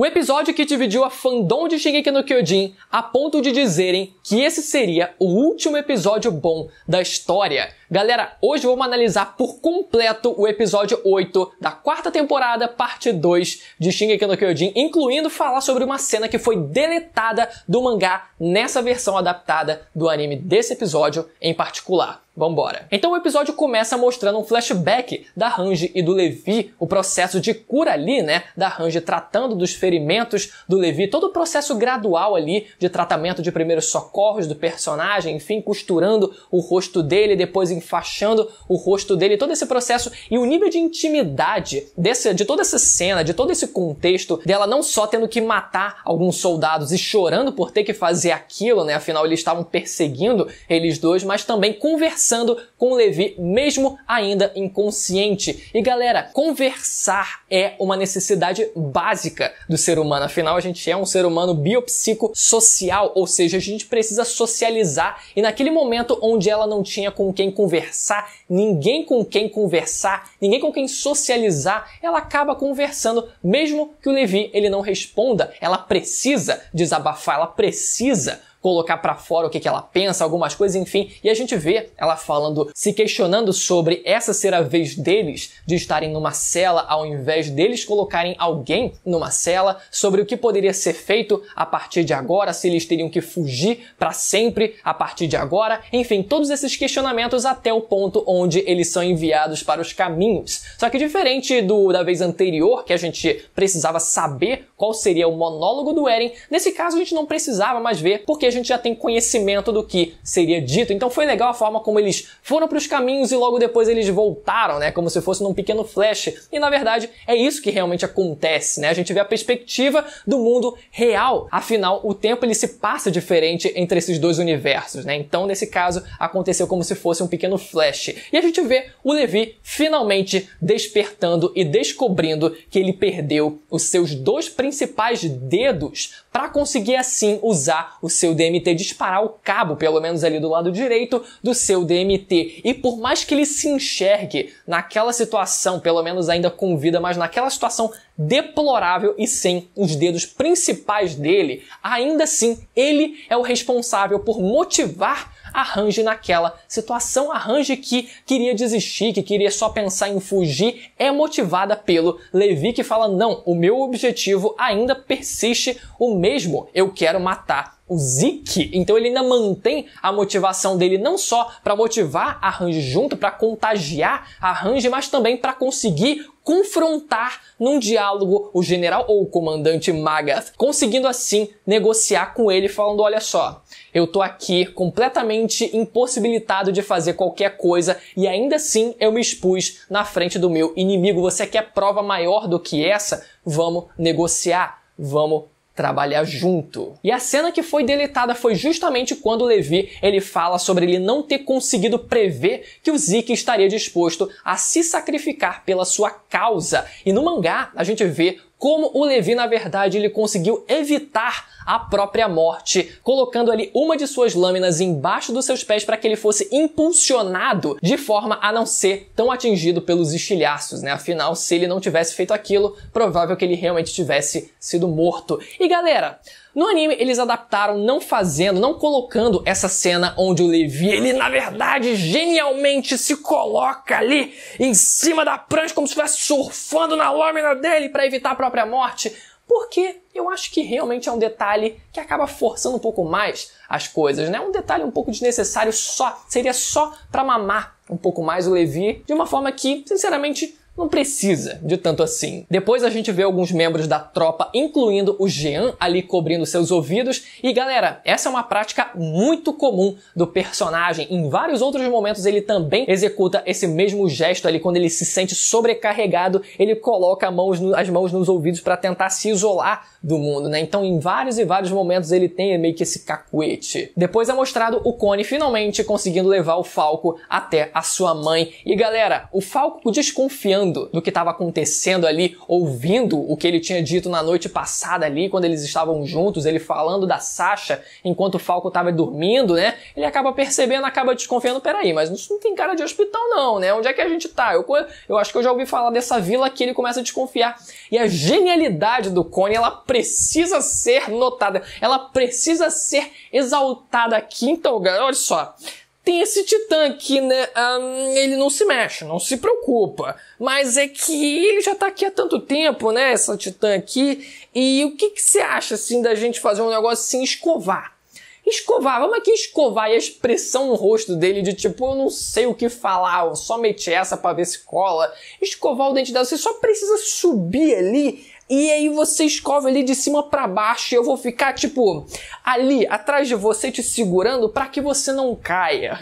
O episódio que dividiu a fandom de Shingeki no Kyojin a ponto de dizerem que esse seria o último episódio bom da história. Galera, hoje vamos analisar por completo o episódio 8 da quarta temporada, parte 2 de Shingeki no Kyojin, incluindo falar sobre uma cena que foi deletada do mangá nessa versão adaptada do anime desse episódio em particular. Vambora. Então o episódio começa mostrando um flashback da Range e do Levi, o processo de cura ali, né? Da Range tratando dos ferimentos do Levi, todo o processo gradual ali de tratamento de primeiros socorros do personagem, enfim, costurando o rosto dele, depois enfaixando o rosto dele, todo esse processo e o nível de intimidade desse, de toda essa cena, de todo esse contexto dela não só tendo que matar alguns soldados e chorando por ter que fazer aquilo, né? Afinal eles estavam perseguindo eles dois, mas também conversando conversando com Levi, mesmo ainda inconsciente. E galera, conversar é uma necessidade básica do ser humano. Afinal, a gente é um ser humano biopsicossocial, ou seja, a gente precisa socializar. E naquele momento onde ela não tinha com quem conversar, ninguém com quem conversar, ninguém com quem socializar, ela acaba conversando, mesmo que o Levi ele não responda. Ela precisa desabafar, ela precisa colocar para fora o que, que ela pensa, algumas coisas, enfim. E a gente vê ela falando, se questionando sobre essa ser a vez deles de estarem numa cela ao invés deles colocarem alguém numa cela, sobre o que poderia ser feito a partir de agora, se eles teriam que fugir para sempre a partir de agora, enfim, todos esses questionamentos até o ponto onde eles são enviados para os caminhos. Só que diferente do da vez anterior, que a gente precisava saber qual seria o monólogo do Eren, nesse caso a gente não precisava mais ver, porque a gente gente já tem conhecimento do que seria dito. Então foi legal a forma como eles foram para os caminhos e logo depois eles voltaram, né? Como se fosse num pequeno flash. E na verdade é isso que realmente acontece, né? A gente vê a perspectiva do mundo real. Afinal, o tempo ele se passa diferente entre esses dois universos, né? Então nesse caso aconteceu como se fosse um pequeno flash. E a gente vê o Levi finalmente despertando e descobrindo que ele perdeu os seus dois principais dedos para conseguir assim usar o seu DMT, disparar o cabo, pelo menos ali do lado direito do seu DMT. E por mais que ele se enxergue naquela situação, pelo menos ainda com vida, mas naquela situação deplorável e sem os dedos principais dele, ainda assim ele é o responsável por motivar arranje naquela situação, arranje que queria desistir, que queria só pensar em fugir, é motivada pelo Levi que fala: não, o meu objetivo ainda persiste o mesmo, eu quero matar o Zik. Então ele ainda mantém a motivação dele não só para motivar a Range junto, para contagiar a Range, mas também para conseguir confrontar num diálogo o general ou o comandante Magath, conseguindo assim negociar com ele, falando: olha só, eu tô aqui completamente impossibilitado de fazer qualquer coisa e ainda assim eu me expus na frente do meu inimigo. Você quer prova maior do que essa? Vamos negociar, vamos trabalhar junto. E a cena que foi deletada foi justamente quando Levi ele fala sobre ele não ter conseguido prever que o Zeke estaria disposto a se sacrificar pela sua causa. E no mangá a gente vê como o Levi, na verdade, ele conseguiu evitar a própria morte, colocando ali uma de suas lâminas embaixo dos seus pés para que ele fosse impulsionado de forma a não ser tão atingido pelos estilhaços, né? Afinal, se ele não tivesse feito aquilo, provável que ele realmente tivesse sido morto. E galera, no anime, eles adaptaram não fazendo, não colocando essa cena onde o Levi, ele na verdade genialmente se coloca ali em cima da prancha como se estivesse surfando na lâmina dele para evitar a própria morte porque eu acho que realmente é um detalhe que acaba forçando um pouco mais as coisas, né? Um detalhe um pouco desnecessário só, seria só para mamar um pouco mais o Levi, de uma forma que, sinceramente, não precisa de tanto assim. Depois a gente vê alguns membros da tropa, incluindo o Jean, ali cobrindo seus ouvidos. E galera, essa é uma prática muito comum do personagem. Em vários outros momentos ele também executa esse mesmo gesto ali quando ele se sente sobrecarregado, ele coloca mãos no, as mãos nos ouvidos para tentar se isolar do mundo, né? Então, em vários e vários momentos ele tem meio que esse cacuete. Depois é mostrado o Cone finalmente conseguindo levar o Falco até a sua mãe. E galera, o Falco desconfiando do que estava acontecendo ali, ouvindo o que ele tinha dito na noite passada ali, quando eles estavam juntos, ele falando da Sasha enquanto o Falco estava dormindo, né? Ele acaba percebendo, acaba desconfiando, peraí, mas isso não tem cara de hospital não, né? Onde é que a gente tá? Eu, eu acho que eu já ouvi falar dessa vila que ele começa a desconfiar. E a genialidade do Cone, ela precisa ser notada, ela precisa ser exaltada aqui. Então, olha só, tem esse titã aqui, né? Um, ele não se mexe, não se preocupa. Mas é que ele já tá aqui há tanto tempo, né? Essa titã aqui. E o que, que você acha, assim, da gente fazer um negócio assim, escovar? Escovar, vamos aqui escovar. E a expressão no rosto dele de tipo, eu não sei o que falar, eu só meti essa pra ver se cola. Escovar o dente dela, você só precisa subir ali e aí você escova ali de cima para baixo. e eu vou ficar, tipo, ali atrás de você te segurando para que você não caia.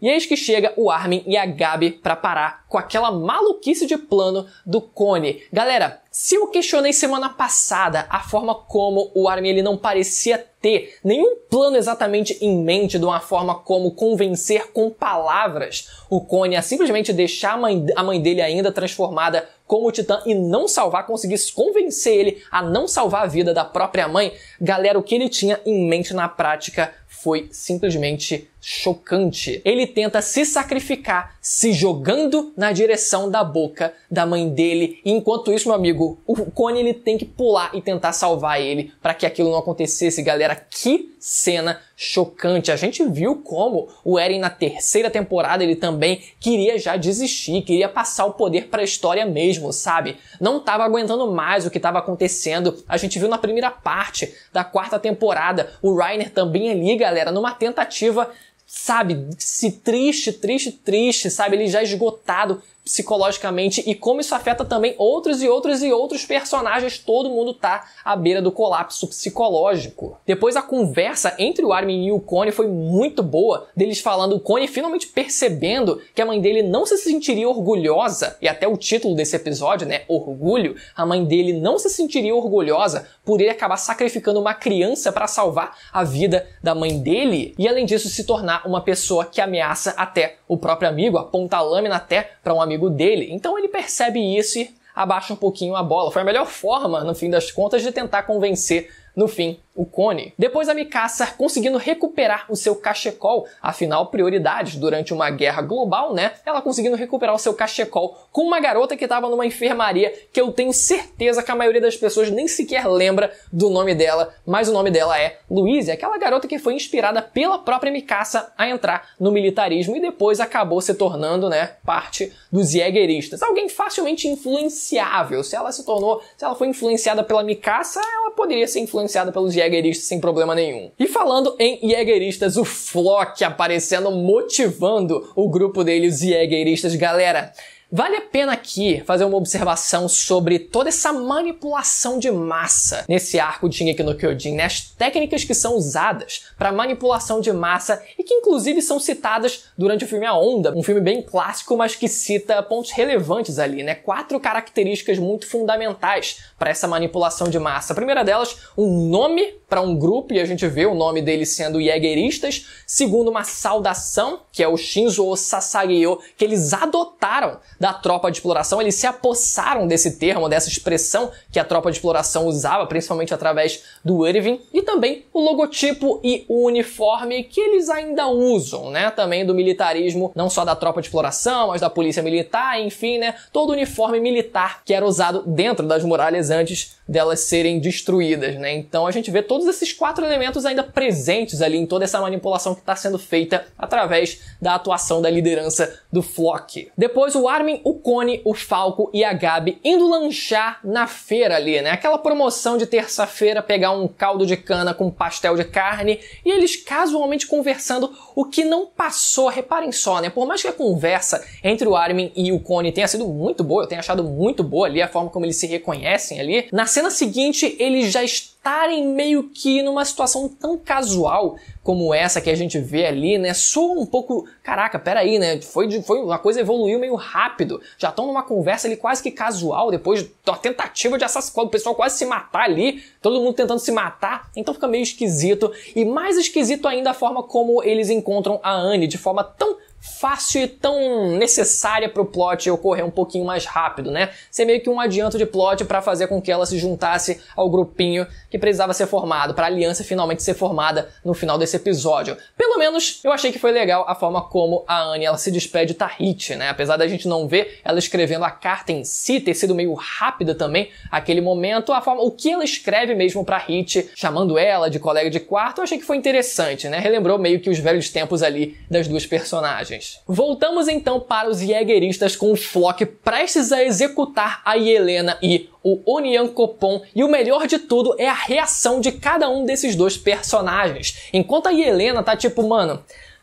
E eis que chega o Armin e a Gabi para parar com aquela maluquice de plano do Cone. Galera, se eu questionei semana passada a forma como o Armin ele não parecia ter nenhum plano exatamente em mente de uma forma como convencer com palavras o Cone a simplesmente deixar a mãe, a mãe dele ainda transformada como o Titã e não salvar, conseguisse convencer ele a não salvar a vida da própria mãe, galera, o que ele tinha em mente na prática foi simplesmente chocante. Ele tenta se sacrificar se jogando na direção da boca da mãe dele. E enquanto isso, meu amigo, o Cone ele tem que pular e tentar salvar ele para que aquilo não acontecesse, galera. Que cena chocante. A gente viu como o Eren na terceira temporada ele também queria já desistir, queria passar o poder para a história mesmo, sabe? Não estava aguentando mais o que estava acontecendo. A gente viu na primeira parte da quarta temporada o Reiner também ali, galera, numa tentativa sabe, se triste, triste, triste, sabe? Ele já é esgotado psicologicamente e como isso afeta também outros e outros e outros personagens, todo mundo tá à beira do colapso psicológico. Depois a conversa entre o Armin e o Cone foi muito boa, deles falando, o Cone finalmente percebendo que a mãe dele não se sentiria orgulhosa, e até o título desse episódio, né, orgulho, a mãe dele não se sentiria orgulhosa por ele acabar sacrificando uma criança para salvar a vida da mãe dele e além disso se tornar uma pessoa que ameaça até o próprio amigo, aponta a lâmina até para um amigo dele. Então ele percebe isso e abaixa um pouquinho a bola. Foi a melhor forma, no fim das contas, de tentar convencer no fim, o Cone. Depois a Mikasa conseguindo recuperar o seu cachecol, afinal prioridades durante uma guerra global, né? Ela conseguindo recuperar o seu cachecol com uma garota que estava numa enfermaria que eu tenho certeza que a maioria das pessoas nem sequer lembra do nome dela, mas o nome dela é Louise, aquela garota que foi inspirada pela própria Mikasa a entrar no militarismo e depois acabou se tornando, né, parte dos jägeristas. Alguém facilmente influenciável. Se ela se tornou, se ela foi influenciada pela Mikasa, ela poderia ser influenciada influenciado pelos jägeristas sem problema nenhum. E falando em jägeristas, o Flock aparecendo motivando o grupo deles os jägeristas. Galera, Vale a pena aqui fazer uma observação sobre toda essa manipulação de massa nesse arco de Shingeki no Kyojin, né? As técnicas que são usadas para manipulação de massa e que inclusive são citadas durante o filme A Onda, um filme bem clássico, mas que cita pontos relevantes ali, né? Quatro características muito fundamentais para essa manipulação de massa. A primeira delas, um nome para um grupo, e a gente vê o nome deles sendo Jägeristas. Segundo, uma saudação, que é o Shinzo Sasageyo, que eles adotaram da tropa de exploração. Eles se apossaram desse termo, dessa expressão que a tropa de exploração usava, principalmente através do Irving, e também o logotipo e o uniforme que eles ainda usam, né? Também do militarismo, não só da tropa de exploração, mas da polícia militar, enfim, né? Todo o uniforme militar que era usado dentro das muralhas antes delas serem destruídas, né? Então a gente vê todos esses quatro elementos ainda presentes ali em toda essa manipulação que está sendo feita através da atuação da liderança do Flock. Depois o Armin o Cone, o Falco e a Gabi indo lanchar na feira ali, né? Aquela promoção de terça-feira, pegar um caldo de cana com pastel de carne e eles casualmente conversando, o que não passou, reparem só, né? Por mais que a conversa entre o Armin e o Cone tenha sido muito boa, eu tenho achado muito boa ali a forma como eles se reconhecem ali, na cena seguinte eles já estão estarem meio que numa situação tão casual como essa que a gente vê ali, né? Soa um pouco, caraca, peraí, né? Foi, de, foi uma coisa evoluiu meio rápido. Já estão numa conversa ali quase que casual, depois de uma tentativa de assassinato, o pessoal quase se matar ali, todo mundo tentando se matar, então fica meio esquisito. E mais esquisito ainda a forma como eles encontram a Anne, de forma tão fácil e tão necessária para o plot ocorrer um pouquinho mais rápido, né? Ser meio que um adianto de plot para fazer com que ela se juntasse ao grupinho que precisava ser formado, para a aliança finalmente ser formada no final desse episódio. Pelo menos eu achei que foi legal a forma como a Annie ela se despede da Hit, né? Apesar da gente não ver ela escrevendo a carta em si ter sido meio rápida também, aquele momento, a forma, o que ela escreve mesmo para Hit, chamando ela de colega de quarto, eu achei que foi interessante, né? Relembrou meio que os velhos tempos ali das duas personagens personagens. Voltamos então para os jägeristas com o Flock prestes a executar a Helena e o Onion Copon, e o melhor de tudo é a reação de cada um desses dois personagens. Enquanto a Helena tá tipo, mano,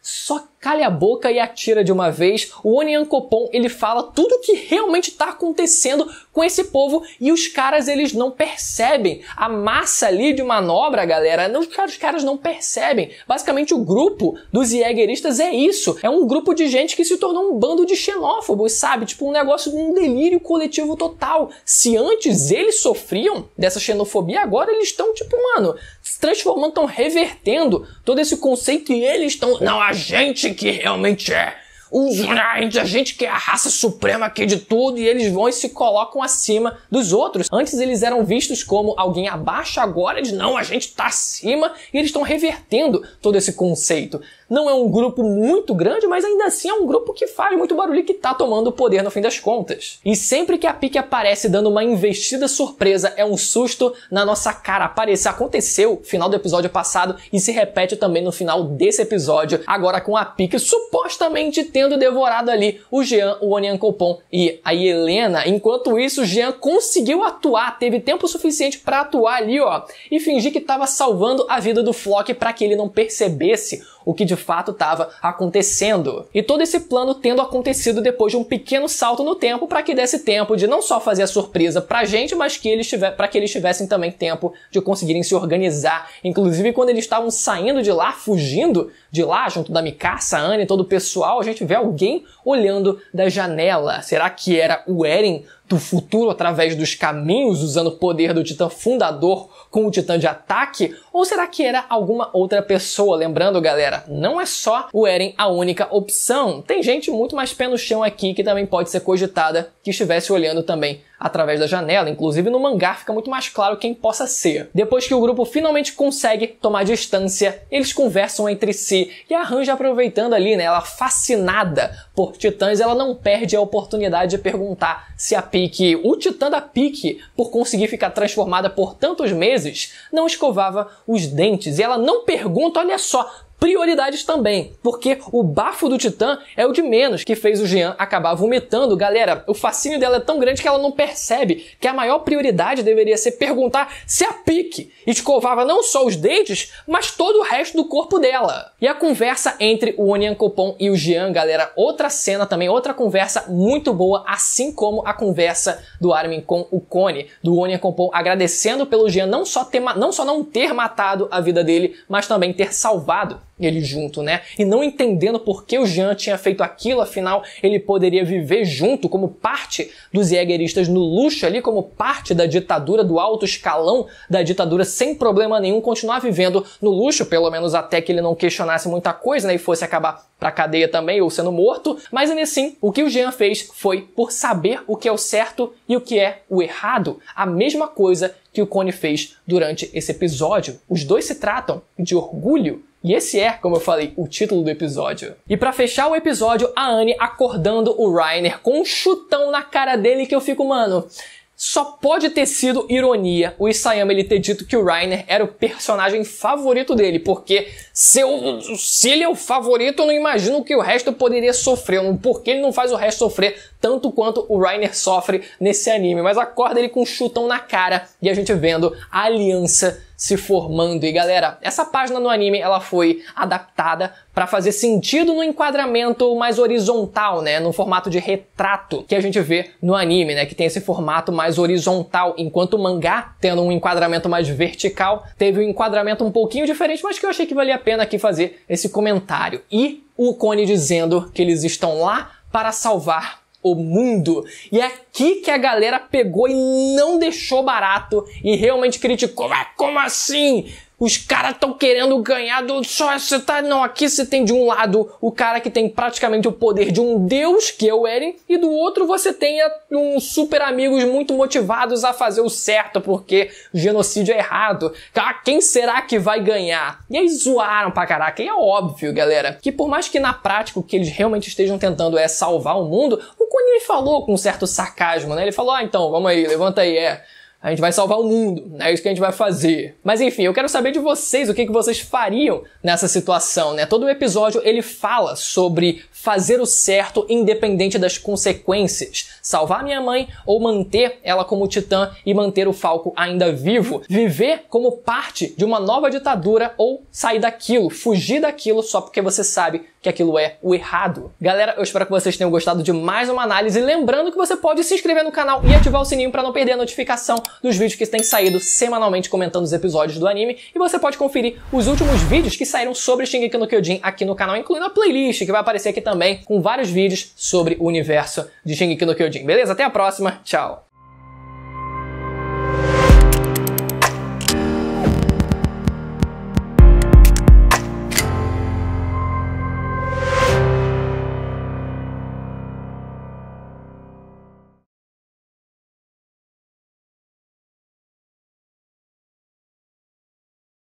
só calha a boca e atira de uma vez. O Onion Copon, ele fala tudo o que realmente está acontecendo com esse povo e os caras, eles não percebem. A massa ali de manobra, galera, não, os caras não percebem. Basicamente, o grupo dos jägeristas é isso. É um grupo de gente que se tornou um bando de xenófobos, sabe? Tipo, um negócio de um delírio coletivo total. Se antes eles sofriam dessa xenofobia, agora eles estão tipo, mano, se transformando, estão revertendo todo esse conceito e eles estão. Não, a gente que realmente é. Os, a gente que é a raça suprema aqui de tudo e eles vão e se colocam acima dos outros. Antes eles eram vistos como alguém abaixo, agora eles não, a gente tá acima e eles estão revertendo todo esse conceito. Não é um grupo muito grande, mas ainda assim é um grupo que faz muito barulho e que tá tomando o poder no fim das contas. E sempre que a Pique aparece dando uma investida surpresa, é um susto na nossa cara. Aparecer aconteceu no final do episódio passado e se repete também no final desse episódio, agora com a Pique supostamente tendo devorado ali o Jean, o Onian Copon e a Helena. Enquanto isso, Jean conseguiu atuar, teve tempo suficiente para atuar ali, ó, e fingir que estava salvando a vida do Flock para que ele não percebesse o que de fato estava acontecendo. E todo esse plano tendo acontecido depois de um pequeno salto no tempo para que desse tempo de não só fazer a surpresa pra gente, mas que eles tiver, para que eles tivessem também tempo de conseguirem se organizar. Inclusive quando eles estavam saindo de lá, fugindo de lá, junto da Mikasa, Anne e todo o pessoal, a gente vê alguém olhando da janela. Será que era o Eren do futuro através dos caminhos, usando o poder do titã fundador com o titã de ataque? Ou será que era alguma outra pessoa? Lembrando, galera, não é só o Eren a única opção. Tem gente muito mais pé no chão aqui que também pode ser cogitada que estivesse olhando também através da janela, inclusive no mangá fica muito mais claro quem possa ser. Depois que o grupo finalmente consegue tomar distância, eles conversam entre si e a Ranja aproveitando ali, né, ela fascinada por titãs, ela não perde a oportunidade de perguntar se a Pique, o titã da Pique, por conseguir ficar transformada por tantos meses, não escovava os dentes. E ela não pergunta, olha só, prioridades também, porque o bafo do Titã é o de menos que fez o Jean acabar vomitando. Galera, o fascínio dela é tão grande que ela não percebe que a maior prioridade deveria ser perguntar se a Pique escovava não só os dentes, mas todo o resto do corpo dela. E a conversa entre o Onion Copon e o Jean, galera, outra cena também, outra conversa muito boa, assim como a conversa do Armin com o Cone, do Onion Copon agradecendo pelo Jean não só, ter, não só não ter matado a vida dele, mas também ter salvado ele junto, né? E não entendendo por que o Jean tinha feito aquilo, afinal ele poderia viver junto como parte dos jägeristas no luxo ali, como parte da ditadura do alto escalão da ditadura sem problema nenhum, continuar vivendo no luxo, pelo menos até que ele não questionasse muita coisa, né? E fosse acabar pra cadeia também ou sendo morto. Mas ainda assim, o que o Jean fez foi por saber o que é o certo e o que é o errado. A mesma coisa que o Cone fez durante esse episódio. Os dois se tratam de orgulho e esse é, como eu falei, o título do episódio. E para fechar o episódio, a Anne acordando o Rainer com um chutão na cara dele que eu fico, mano, só pode ter sido ironia o Isayama ele ter dito que o Rainer era o personagem favorito dele, porque se, eu, se ele é o favorito, eu não imagino que o resto poderia sofrer, por que ele não faz o resto sofrer tanto quanto o Reiner sofre nesse anime, mas acorda ele com um chutão na cara e a gente vendo a aliança se formando. E galera, essa página no anime ela foi adaptada para fazer sentido no enquadramento mais horizontal, né, no formato de retrato que a gente vê no anime, né, que tem esse formato mais horizontal, enquanto o mangá tendo um enquadramento mais vertical, teve um enquadramento um pouquinho diferente, mas que eu achei que valia a pena aqui fazer esse comentário. E o Cone dizendo que eles estão lá para salvar o mundo. E é aqui que a galera pegou e não deixou barato e realmente criticou. Mas como assim? Os caras estão querendo ganhar do só você tá não aqui você tem de um lado o cara que tem praticamente o poder de um deus que é o Eren e do outro você tem um super amigos muito motivados a fazer o certo porque o genocídio é errado. Ah, quem será que vai ganhar? E aí zoaram pra caraca. E é óbvio, galera, que por mais que na prática o que eles realmente estejam tentando é salvar o mundo, o Cunha falou com um certo sarcasmo, né? Ele falou: "Ah, então, vamos aí, levanta aí, é a gente vai salvar o mundo, né? é isso que a gente vai fazer. Mas enfim, eu quero saber de vocês o que, que vocês fariam nessa situação, né? Todo o episódio ele fala sobre fazer o certo independente das consequências. Salvar minha mãe ou manter ela como titã e manter o Falco ainda vivo. Viver como parte de uma nova ditadura ou sair daquilo, fugir daquilo só porque você sabe que aquilo é o errado. Galera, eu espero que vocês tenham gostado de mais uma análise. Lembrando que você pode se inscrever no canal e ativar o sininho para não perder a notificação dos vídeos que têm saído semanalmente comentando os episódios do anime. E você pode conferir os últimos vídeos que saíram sobre Shingeki no Kyojin aqui no canal, incluindo a playlist que vai aparecer aqui também com vários vídeos sobre o universo de Shingeki no Kyojin. Beleza? Até a próxima. Tchau.